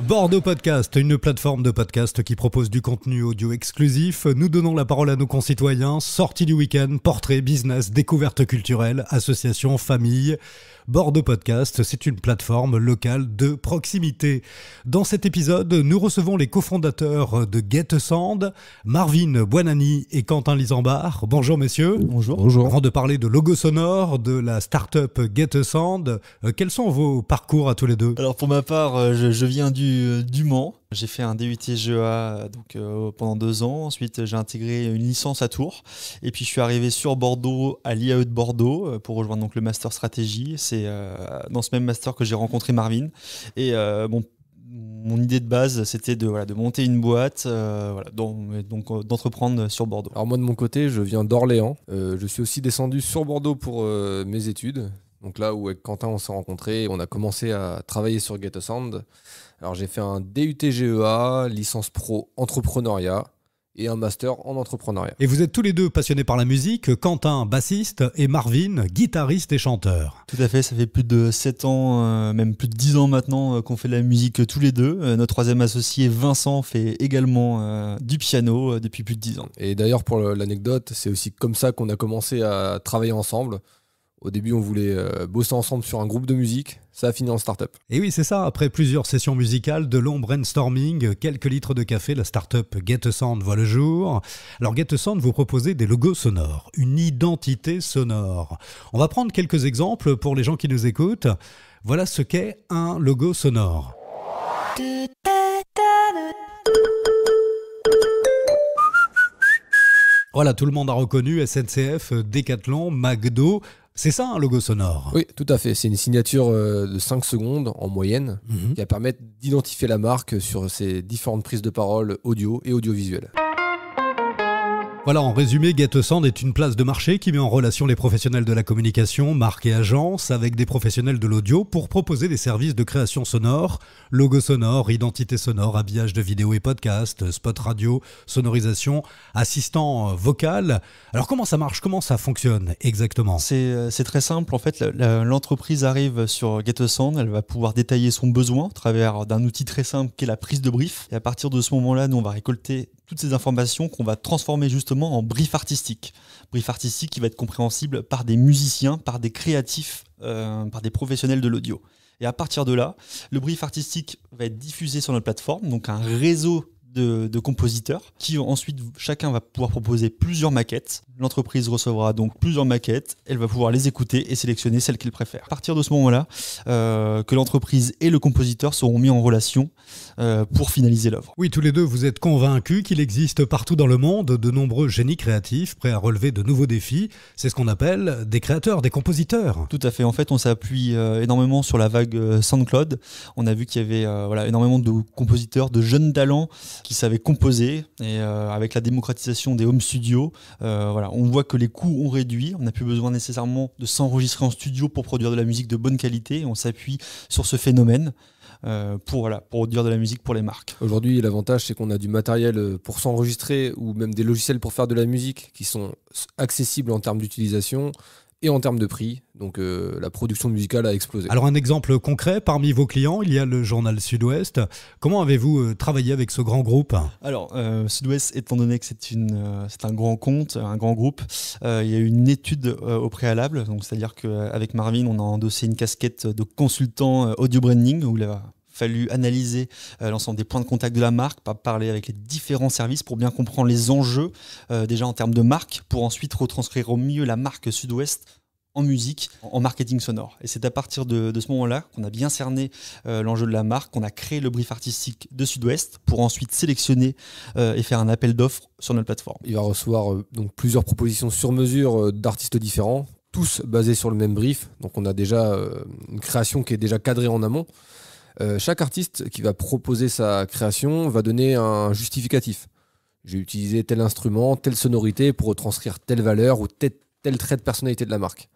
Bordeaux Podcast, une plateforme de podcast qui propose du contenu audio exclusif. Nous donnons la parole à nos concitoyens, sorties du week-end, portraits, business, découvertes culturelles, associations, famille Bordeaux Podcast, c'est une plateforme locale de proximité. Dans cet épisode, nous recevons les cofondateurs de Get Sand, Marvin Buanani et Quentin Lisambard. Bonjour messieurs. Bonjour. Bonjour. Avant de parler de logo sonore, de la start-up Get Sand, euh, quels sont vos parcours à tous les deux Alors pour ma part, euh, je, viens du, euh, du Mans, j'ai fait un DUT GEA donc, euh, pendant deux ans. Ensuite, j'ai intégré une licence à Tours. Et puis, je suis arrivé sur Bordeaux, à l'IAE de Bordeaux, euh, pour rejoindre donc, le Master Stratégie. C'est euh, dans ce même master que j'ai rencontré Marvin. Et mon idée de base, c'était de, de monter une boîte, donc d'entreprendre sur Bordeaux. Alors moi de mon côté, je viens d'Orléans. je suis aussi descendu sur Bordeaux pour mes études. Donc là où avec Quentin on s'est rencontrés, on a commencé à travailler sur Get a Sound. Alors j'ai fait un DUT e licence pro entrepreneuriat et un master en entrepreneuriat. Et vous êtes tous les deux passionnés par la musique, Quentin bassiste et Marvin guitariste et chanteur. Tout à fait, ça fait plus de 7 ans, euh, même plus de 10 ans maintenant euh, qu'on fait de la musique tous les deux. Euh, notre troisième associé Vincent fait également du piano depuis plus de 10 ans. Et d'ailleurs pour l'anecdote, c'est aussi comme ça qu'on a commencé à travailler ensemble. Au début, on voulait euh, bosser ensemble sur un groupe de musique. Ça a fini en start-up. Et oui, c'est ça. Après plusieurs sessions musicales, de longs brainstorming, quelques litres de café, la start-up Get Sound voit le jour. Alors, Get Sound, vous propose des logos sonores, une identité sonore. On va prendre quelques exemples pour les gens qui nous écoutent. Voilà ce qu'est un logo sonore. Voilà, tout le monde a reconnu SNCF, Decathlon, McDo. C'est ça un logo sonore Oui, tout à fait. C'est une signature euh, de 5 secondes en moyenne mhm. qui va permettre d'identifier la marque sur ses différentes prises de parole audio et audiovisuelles. Voilà, en résumé, Get est une place de marché qui met en relation les professionnels de la communication, marques et agences, avec des professionnels de l'audio pour proposer des services de création sonore, logo sonore, identité sonore, habillage de vidéos et podcasts, spot radio, sonorisation, assistant euh, vocal. Alors comment ça marche Comment ça fonctionne exactement C'est euh, très simple. En fait, l'entreprise arrive sur Get elle va pouvoir détailler son besoin à travers d'un outil très simple qui est la prise de brief. Et à partir de ce moment-là, nous, on va récolter toutes ces informations qu'on va transformer justement en brief artistique. Brief artistique qui va être compréhensible par des musiciens, par des créatifs, euh, par des professionnels de l'audio. Et à partir de là, le brief artistique va être diffusé sur notre plateforme, donc un réseau de, compositeurs qui ensuite chacun va pouvoir proposer plusieurs maquettes. L'entreprise recevra donc plusieurs maquettes, elle va pouvoir les écouter et sélectionner celles qu'elle préfère. À partir de ce moment-là, euh, que l'entreprise et le compositeur seront mis en relation euh, pour finaliser l'œuvre. Oui, tous les deux, vous êtes convaincus qu'il existe partout dans le monde de nombreux génies créatifs prêts à relever de nouveaux défis. C'est ce qu'on appelle des créateurs, des compositeurs. Tout à fait. En fait, on s'appuie euh, énormément sur la vague SoundCloud. On a vu qu'il y avait voilà, énormément de compositeurs, de jeunes talents qui savait composer. Et euh, avec la démocratisation des home studios, euh, voilà, on voit que les coûts ont réduit. On n'a plus besoin nécessairement de s'enregistrer en studio pour produire de la musique de bonne qualité. On s'appuie sur ce phénomène. Euh, pour, voilà, pour de la musique pour les marques. Aujourd'hui, l'avantage, c'est qu'on a du matériel pour s'enregistrer ou même des logiciels pour faire de la musique qui sont accessibles en termes d'utilisation et en termes de prix. Donc euh, la production musicale a explosé. Alors un exemple concret, parmi vos clients, il y a le journal Sud-Ouest. Comment avez-vous euh, travaillé avec ce grand groupe Alors euh, Sud-Ouest, étant donné que c'est, une, un grand compte, un grand groupe, il y a eu une étude au préalable. c'est-à-dire qu'avec Marvin, on a endossé une casquette de consultant audio branding, fallu analyser euh, l'ensemble des points de contact de la marque, parler avec les différents services pour bien comprendre les enjeux euh, déjà en termes de marque, pour ensuite retranscrire au mieux la marque Sud-Ouest en musique, en marketing sonore. Et c'est à partir de, ce moment-là qu'on a bien cerné euh, l'enjeu de la marque, qu'on a créé le brief artistique de Sud-Ouest pour ensuite sélectionner et faire un appel d'offres sur notre plateforme. Il va recevoir donc plusieurs propositions sur mesure d'artistes différents, tous basés sur le même brief. Donc on a déjà une création qui est déjà cadrée en amont. Euh, chaque artiste qui va proposer sa création va donner un justificatif. J'ai utilisé tel instrument, telle sonorité pour transcrire telle valeur ou tel, trait de personnalité de la marque.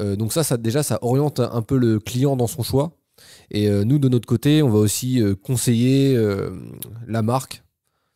Euh, donc ça, déjà, ça oriente un peu le client dans son choix. Et euh, nous, de notre côté, on va aussi conseiller la marque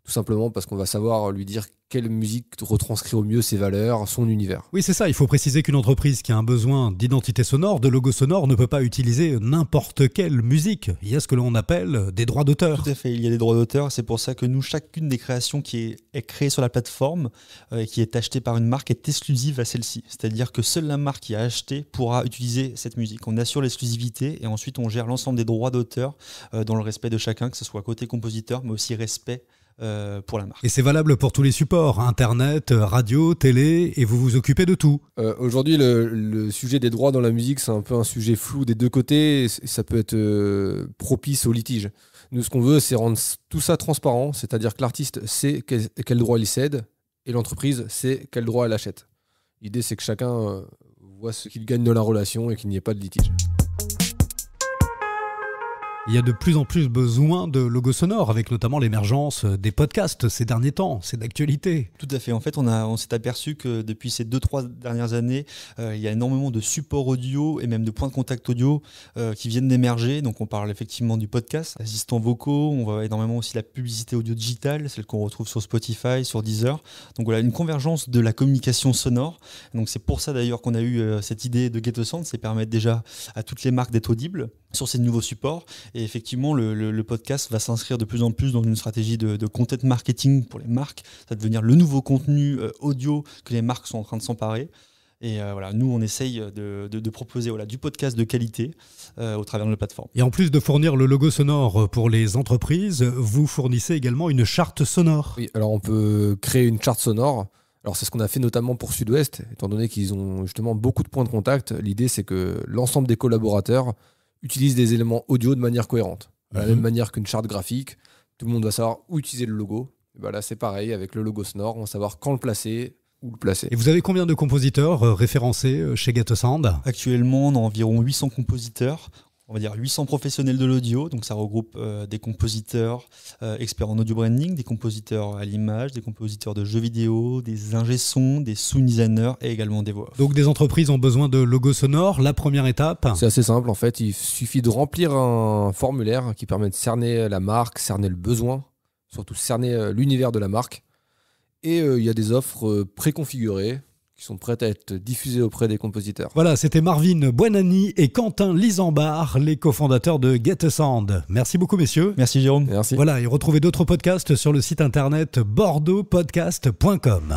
tout simplement parce qu'on va savoir lui dire quelle musique retranscrit au mieux ses valeurs, son univers. Oui, c'est ça. Il faut préciser qu'une entreprise qui a un besoin d'identité sonore, de logo sonore, ne peut pas utiliser n'importe quelle musique. Il y a ce que l'on appelle des droits d'auteur. Tout à fait. Il y a des droits d'auteur. C'est pour ça que nous, chacune des créations qui est, créée sur la plateforme euh, et qui est achetée par une marque est exclusive à celle-ci. C'est-à-dire que seule la marque qui a acheté pourra utiliser cette musique. On assure l'exclusivité et ensuite on gère l'ensemble des droits d'auteur euh, dans le respect de chacun, que ce soit côté compositeur, mais aussi respect euh, pour la marque. Et c'est valable pour tous les supports, hein, Internet, euh, radio, télé, et vous vous occupez de tout. Euh, aujourd'hui, le, sujet des droits dans la musique, c'est un peu un sujet flou des deux côtés, et ça peut être propice au litige. Nous, ce qu'on veut, c'est rendre tout ça transparent, c'est-à-dire que l'artiste sait quel, quel, droit il cède, et l'entreprise sait quel droit elle achète. L'idée, c'est que chacun voit ce qu'il gagne de la relation et qu'il n'y ait pas de litige. Il y a de plus en plus besoin de logos sonores, avec notamment l'émergence des podcasts ces derniers temps, c'est d'actualité. Tout à fait. En fait, on, s'est aperçu que depuis ces deux, trois dernières années, euh, il y a énormément de supports audio et même de points de contact audio euh, qui viennent d'émerger. Donc, on parle effectivement du podcast, assistants vocaux, on voit énormément aussi la publicité audio digitale, celle qu'on retrouve sur Spotify, sur Deezer. Donc, voilà, une convergence de la communication sonore. Donc, c'est pour ça d'ailleurs qu'on a eu euh, cette idée de Ghetto Sound, c'est permettre déjà à toutes les marques d'être audibles sur ces nouveaux supports et effectivement, le, podcast va s'inscrire de plus en plus dans une stratégie de, content marketing pour les marques. Ça va devenir le nouveau contenu euh, audio que les marques sont en train de s'emparer. Et euh, voilà, nous, on essaye de, proposer voilà, du podcast de qualité euh, au travers de la plateforme. Et en plus de fournir le logo sonore pour les entreprises, vous fournissez également une charte sonore. Oui, alors on peut créer une charte sonore. Alors c'est ce qu'on a fait notamment pour Sud-Ouest, étant donné qu'ils ont justement beaucoup de points de contact. L'idée, c'est que l'ensemble des collaborateurs utilise des éléments audio de manière cohérente. De la même mhm. manière qu'une charte graphique, tout le monde doit savoir où utiliser le logo. Ben là, c'est pareil avec le logo Snor, on va savoir quand le placer, où le placer. Et vous avez combien de compositeurs euh, référencés euh, chez Gatosound Actuellement, on a environ 800 compositeurs on va dire 800 professionnels de l'audio, donc ça regroupe euh, des compositeurs euh, experts en audio branding, des compositeurs à l'image, des compositeurs de jeux vidéo, des ingé-sons, des sound designers et également des voix. Donc des entreprises ont besoin de logos sonores, la première étape C'est assez simple en fait, il suffit de remplir un formulaire qui permet de cerner la marque, cerner le besoin, surtout cerner euh, l'univers de la marque. Et il y a des offres préconfigurées sont prêtes à être diffusées auprès des compositeurs. Voilà, c'était Marvin Buenani et Quentin Lisambard, les cofondateurs de Get a Sound. Merci beaucoup, messieurs. Merci, Jérôme. Merci. Voilà, et retrouvez d'autres podcasts sur le site internet bordeauxpodcast.com.